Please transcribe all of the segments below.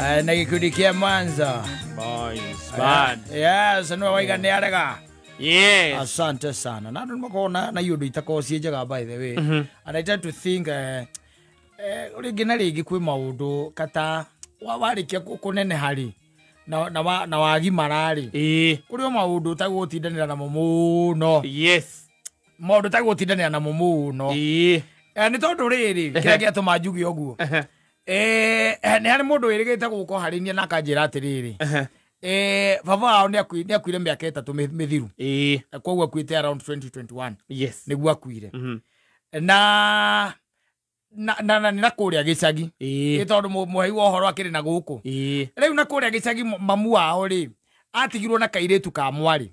Eh, na gikundi kia Mwanza Boys Band. Eh, yes, niwe waigane arega. Yes. Asante sana. Na ndio makona na yundu itakorwo ciĩ njega by the way. Mm -hmm. And I tend to think eh uh, eh, rĩngĩ na rĩngĩ kwĩ maũndũ kata warĩkia kũneneha rĩ na, na, na wagimara rĩ e. kũrĩ o maũndũ ũtagũtindanĩra namo mũno yes. maũndũ ũtagũtindanĩra namo mũno e. nĩ tondũ rĩrĩ kĩrĩa gĩatũma njuge ũguo nä hanä må ndå wä rä gä te gå ko harä nia naakanjä ra atä rä rä baba ao nä akuire mä aka ä tatå mä thiruää koguo akwä tea nä guo akuire nana mhm. nä nakå rä a gä cagitondå må hei wa å horo akä rä na gå kåää rä u nakå rä a gä cagi mamu ao rä atigirwo na kairitu ka mwarä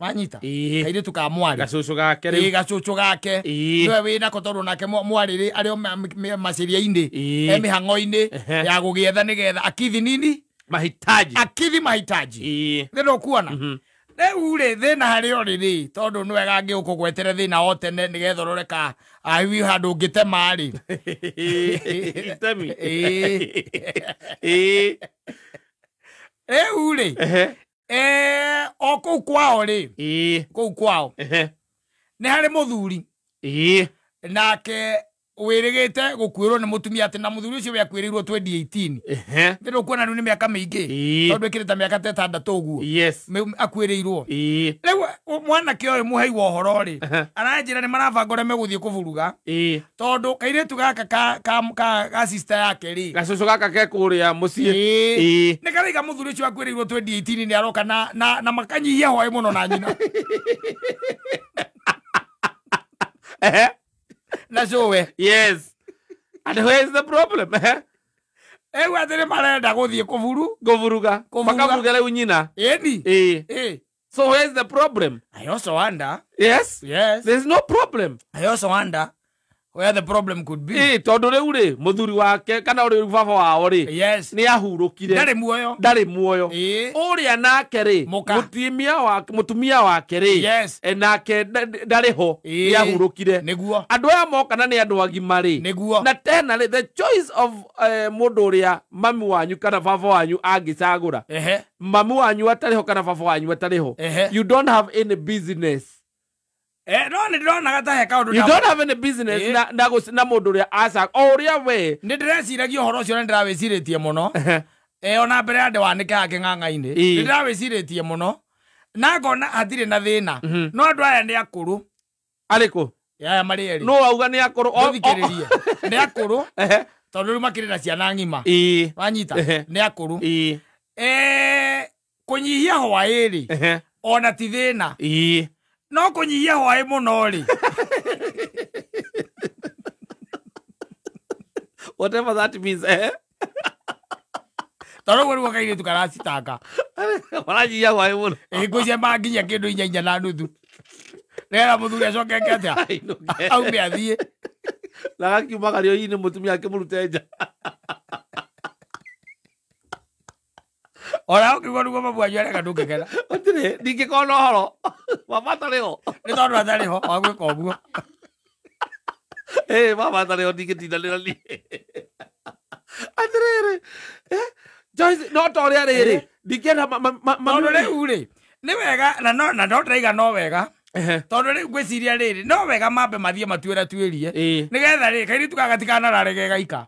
wanyita kairitu ka mwarä gacucu gake rä gacucu gake nä we wä nako tondå nake mwarä rä ari o maciria-inä emä hango-inä ya gå gä etha nä getha akithi nini mahitaji akithi mahitaji nä ndå kuona ne mhm. ure thä na hari o rä rä tondå nä wega ngä gå kå gwetere thä na o tene nä getha å roreka ahiu handå ngä temarä itemi rĩu rĩ e, o kũu kwao rĩ kũu kwao nĩ harĩ mũthuri nake wirigite gukuirwo ni mutumia ati na muthuri ucio wiakuirirwo 2018 thi ndu kuona riu ni miaka miingi tondu ikirite miaka ta itandatu uguo akuirirwo riu mwanake uyu muhei wa uhoro ri aranjira ni marabanga uria meguthii kuvuruga tondu kairitu gaka ka sister yake ri gacucu gaka gekuria mucii ni karaiga muthuri ucio akuirirwo 2018 ni aroka na na, na makanyihia hwai muno na nyina That's your Yes. And where's the problem? Ewe eh? eh, atere marenda guthie kuvuru. Kuvuruga. Makavurugele unyina. Yedi. Eh. Eh. So where's the problem? I also wonder. Yes. Yes. There's no problem. I also wonder. where the problem could be ä tondå rä u rä wake kana å rä wao rä yes. nä ahurå kire ndarä muoyo ndarä muoyo å rä a nake rä må tumia wake rä yes. e nake ndarä ho nä ahurå kire nä andå aya mokana nä andå agima rä na tena rä the choice of uh, må ndå mami wanyu kana baba wanyu angä cagå ra mami wanyu atarä ho kana baba wanyu atarä ho Ehe. you don't have any business Eh, no nä ndä ronaga ta heka å ndå na må ndå å rä a aca o å rä a we nä ndä reciragia å horo å cio na ndä rawä cirä tie må no eh, ona mbere ya ndä wanä ke hake ng'ang'a-inä nä ndä rawä cirä tie må no na ngona hatirä na thä na mhm. no andå aya nä akå rå arä kå yaya marä erä no auga nä akå rå thikä rä rie nä akå rå tondå rä u makä rä na ciana ng'ima wanyita nä akå rå eh, kå nyihia hwaä rä ona ti thä na no kå nyihia hwaä må no rä whatever that means eh tondå guo rä guokairä tu karacitanga maranyihia hwaä må no ä ngå icia manginyia kä ndå inyainya na nuthu rera må thuri acokeke atä a au nä athiä nagakiumagario hihi nä må tumia akä må rute nja ora å kä guo nä guo mamuanyu arega ndå ngä gera å tirä korwo na å horo mama ho nä tondå atarä ho wagwä ka å guo mama ho ndingä tindanä ra niä atärä rä no ta rä a rä rä ndingäenda maå rä u rä nä wega na ndotaraiga no wega tondå rä u ngwä ciria rä rä no wega mambe mathiä matuä ra tuä rie nä getha rä kairitu gagatikana raregegaika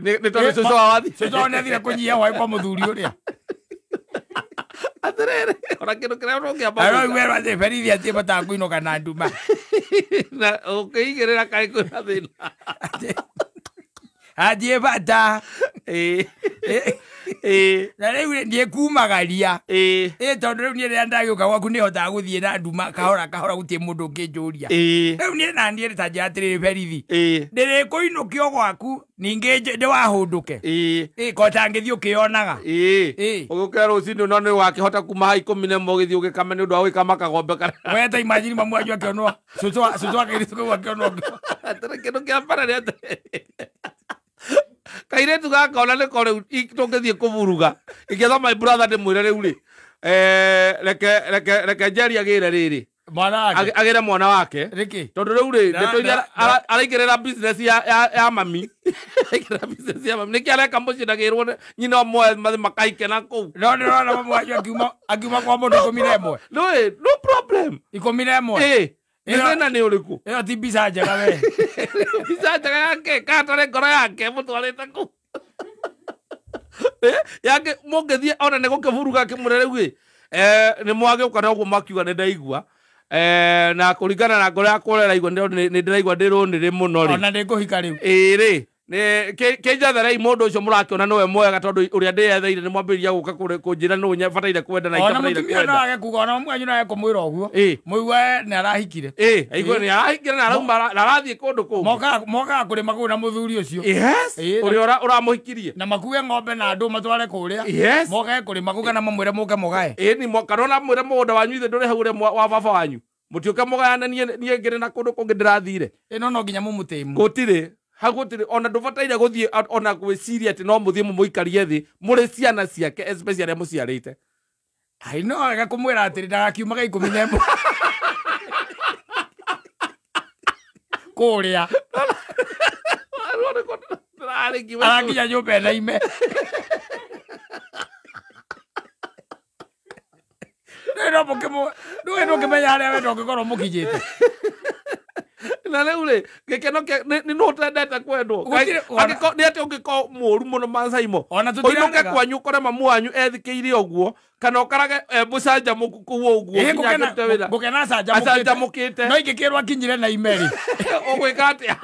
nä tondå cå cå wathi cå cå nä athire kå nyia hwaä kwa må thuri å rä a atärere ona kä rä kå inå kana na å kä rä ra kaä bata Eh. Eh. Eh. na rä u niä kumagaria tondå rä u niä rä rä a ndagä å ka gwaku nä hotaga gå thiä na nduma kahora kahora gå tiä må ndå å ngä njå ria rä u niä na niä rä ta njä ra atä rä rä berithi ndä rä kå inå kä o gwaku ningä nä wahå ke ko tangä thiä å kä onaga å gä å kä ra rå cindå no nä wakä hota kuma ha ikå mi nä mogä thiä å gä kame nä å ndå wa gå ikama kagombe kara weta imajini mamuanyu akä onwo cå cwakä rä cå kä u akä onwo kä ndå kä ambararä kairetu gaka ona nä kore rä u tångä thiä kå my brother ndä mwä riu ri u eh, rä reke reke reke njeri agä re mwana wake agä mwana wake tondå rä u rä ndä araingä rä ra business ya, ya mami nä kä areka må cindagä rwo nyina mwe makaikena kå u no nä rona mamwanyu akiuma kwa må ndå ikå mi na ä mwe no problem ikå mi na ä nä thina nä å rä kå ä yo ti mbica njega we mbica njega yake katare ngoro yake må twarä te kå yake må ngä thiä ona nä gå kä buruga kä må rere guä nä mwagä å kana å guo makiuga nä ndaigua na kå ringana na ngoro yakå reraigua nä ndä raigua ndä rå nä rä må no rä ona ndä ngå hika rä u ä rä kĩnjatherei mũndũ ũcio mũrakĩona nĩwe mwega tondũ ũrĩa ndĩyetheire nĩ mwambĩrĩria gũka kũnjĩra nũ nyabataire kwenda na itabataire kwenda kuga ona mwenyu nawe kumwira oguo mũigua ni arahikire eh aigua ni arahikire na arauma na arathiĩ kũndũ kũu mokaga kũrĩ magũrũ na mũthuri ũcio ora ũramũhikirie na makue ng'ombe na andũ matware kuria kũrĩa mokae kũrĩ magũga na mamwĩre mũke mũgae ĩni kana ona mwĩre mũgũnda wanyu ithe ndure hau wa baba wanyu mũtiũke mugayana nie ngire na kundu kũngĩ ndĩrathire ĩno no nginya mumutimu gũtirĩ hagå ona ndå bataire gå ona gwä ciria atä no må thiä må må ikarie thä må rä ciana ciake especially arä a må ciarä te no wega kå mwä ra atä rä ndagakiumaga ikå mi nemå kå rä a arakinya nyå mba naime ndå ä no må kä menya harä a wenda å ngä korwo må kinyä te thina rä u rä gä keno nä no tendete kwendwo nä atä å ngä korwo må ru må no macaimo å inå ke kwanyu å kore mamu wanyu ethikä ire å guo kana å karage må canjamå ku kå u å guo acanjamå kä te no ingä kä rwo akinyire na imerä å gwä ka atä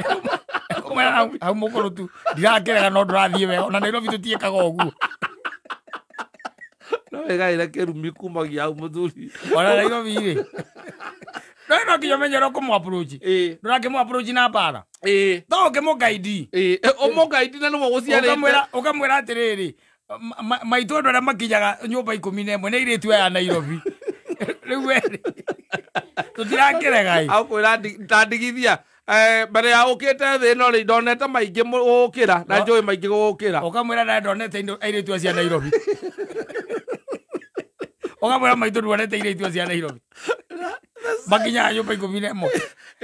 hau må kå rå tu ndirakä rega no ndå rathiä wega ona nairobi tå tiä kaga å guo no wega ä re kä rumi kumagia hau må thuri ona nairobi rä no nginya menye ro kå mwapproach eh. ndå rakä mwapproach na mbara eh. no å ngä må ngaidi å eh. må ngaidi na nä gå ciarä å kamwä ra atä rä rä maitå andå arä a makinyaga nyå mba ikå mi na ä mwe nä airä tu aya nairobi rä u erä tå tirakä regai akwä ra tandigithia mbere ya ukite thi no ri ndonete maingi gukira na njui maingi gukira ukamwira na ndonete airitu cia Nairobi ukamwira maitu ndonete airitu cia Nairobi makinya nyumba ikumi mwe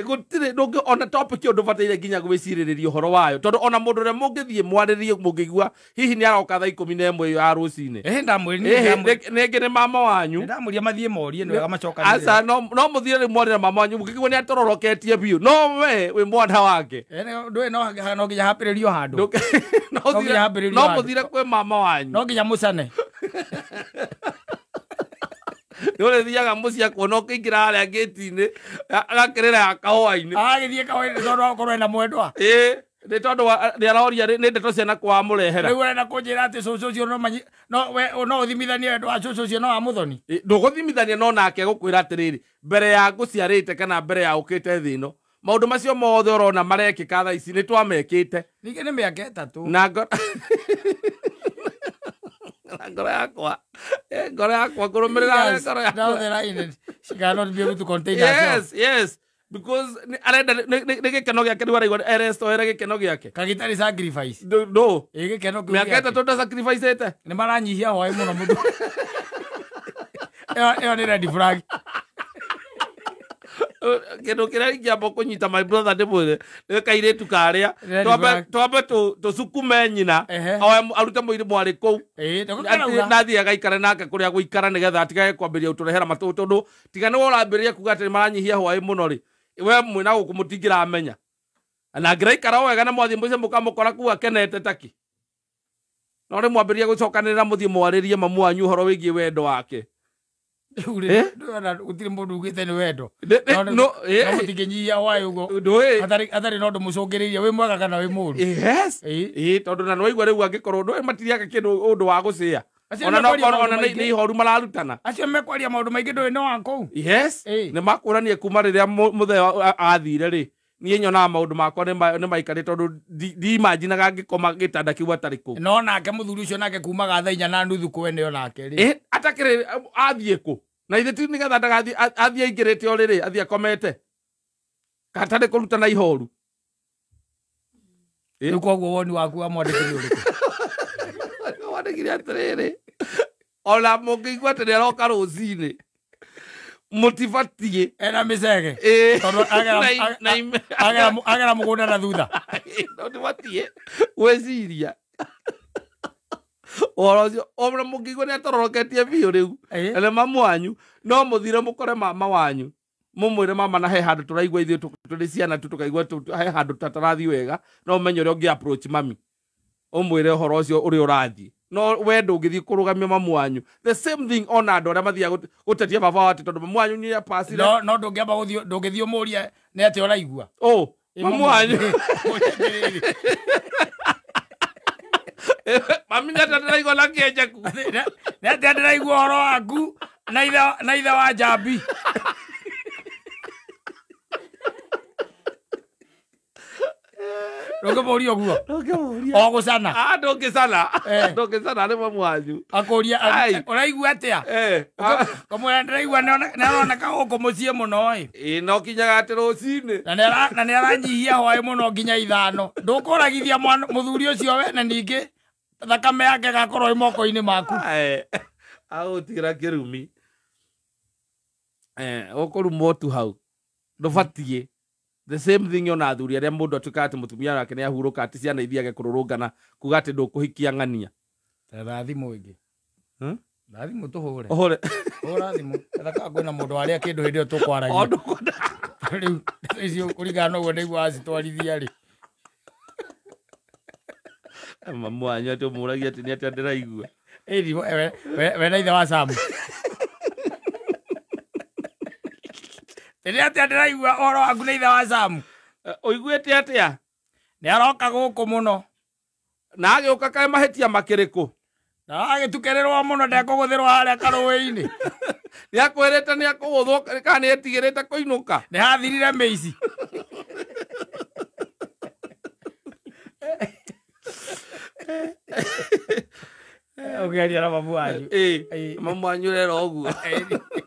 gutire ndungi ona topic yo ndubatire nginya gwiciririria horo wayo tondu ona mundu ria mungithie mwaririe mungigua hihi ni aroka tha ikumi na imwe yo ya rucine ehe ndamwirire ningi ni mama wanyu ndamuria mathie morie ni wega macoka asa no no muthire ni mwarira mama wanyu mungigua ni atororoketie biu no we wi mwana wake ndwe no ha no nginya hapiririo handu no nginya hapiririo no muthire kwe mama wanyu no nginya musane nä å rä thiaga må cia kuona å kä ingä ra harä a ngä ti-inä agakä rä ra ya kahåa-inä agagä thiä kahå-inä tondå wa korwo ena mwendwa ä nä tondå nä aroria nä ndeto ciana kwa må rehera rä u arenda kå njä ra atä cåcå cio no å thimithanie wendo wa cåcå cio no wa må thoni ndå gå thimithania no nake gå kwä ra atä rä rä mbere ya ngå ciarä te kana mbere ya å kä te thä no maå ndå macio mothe å rona marekä ka tha ici nä twamekä te ningä nä mä aka ätatå na ngoro yakwa eh, ngoro yakwa kurumiriraa ngoro yakwayes gä keno gä ake nä waraigua gä keno gä ake kagitarä sacrifice no ä gä keno mä aka maranyihia hoä må no må ä yo nä rendi flag kä ndå kä rä a ingäamba kå nyita my brother ndä mwä re nä kairä tu karä a twambe tå cukume nyina arute må irä mwarä kå u nathiä agaikare nake kå rä a gå ikara nä getha atigage kwambä ria gå tå rehera matå tondå tigane wa rambä rä ria kuga atä nä maranyihia hwaä må no rä we mwä na gå kå må tingä ramenya na ngä raikara wega na mwathiä må icio må kamå kora kuu kenete taki no rä mwambä rä ria gå cokanä rä ra må thiä mwarä rie mamu wanyu å horo wä giä wendo wake gutirä må ndå ugä te nä wendo måtingänyia waä å guo na å ndå må cångä rä irie wä mwega kana wä må ru tondå na nä waigua rä u angä korwo ndå matiriaga kä ndå å ndå wa gå cä a ona nä ihoru mararutana acio mekwaria maå ndå maingä ndå ä no wa kå u eh. nä makå ranie kuma rä rä a må thee athire rä niä nyonaga maå ndå makwa nä maikarä tondå ndimanjinaga ngä koma gä tanda kä u atarä kå no nake må thuri å cio nake kumaga thainya na nuthu kå we nä o nake rä atakä rä athiä kå na ithä ti nä getha ndagathiä aingä rä te o rä rä athiä komete katarä kå ruta na ihoru eh? rä koguo woni waku wa mwandä kiri å rä kå wandä kiri atä rä rä ona må ngä igua atä nä aroka rå ciinä mutibatiä ena mä cege må gå nda na thutha ndibatiä gwä ciria å cio ona må ngä igua nä atororoketie biå rä u ene mamu wanyu no må thire må kore mama wanyu må mwä re mama na he handå tå raigua ithuä tå rä ciana tu tå kaigua he handå tatarathiä wega no å menye å rä a å ngä mami å mwä re å horo å cio å rä a å rathiä no we thiä kå rå gamia the same thing ona andu aria mathia gutetia baba wati tondu mamu wanyu ni apasire no no ndungiamba ndungithii umurie ni ati uraigua oh mamu wanyu mami nä atä ndäraigua na kä njaku nä atä ndäraigua å horo waku na ithe wa njambi ndångämåria å guo o gå cana ndångä cana ndångä cana arä mo mwanyu akå ria å eh, raigua atä a eh. kamå ra ndä raigua nä aroneka gå kå må ciä må no ä no kinyaga atä rå cinä na nä aranyihia hwaä må no nginya ithano ndå kå ragithia må thuri å cio we na ningä thakame yake gakorwo ä moko ini maku agåtigä ra kä rumi å eh, kå rumwo tu hau ndå batiä the same thing ona athuri arĩa mũndũ atuĩkaga atĩ mũtumia wake nĩ ahurũka atĩ ciana ithiage kũrũrũngana kuga atĩ ndũkũhikia ng'ania etha thimũ ĩngĩ etha thimũ tũhũre ũhũre hũra thimũ etha kana kwĩna mũndũ warĩa kĩndũ hĩndĩ ĩyo tũkwaragia rĩu icio kũringana noguo ndaigua wacitwarithia rĩ mamu wanyu atĩ ũmũragia atĩ nĩ atĩa we wena ithe wa samu ä atä a ndä raigua å waku na ithe wa å eh, iguä te atä a nä aroka gå kå må no na agä å ka kaä mahä tia makä rä kå na agä tukä rä rwo må no ndekå gå thä rwo harä a karå inä nä akwä rä te nä akå gå thwo nä etigä rä te kå inå ka nä hathirire mä ici å na mamu wanyu mamu wanyu rera å guo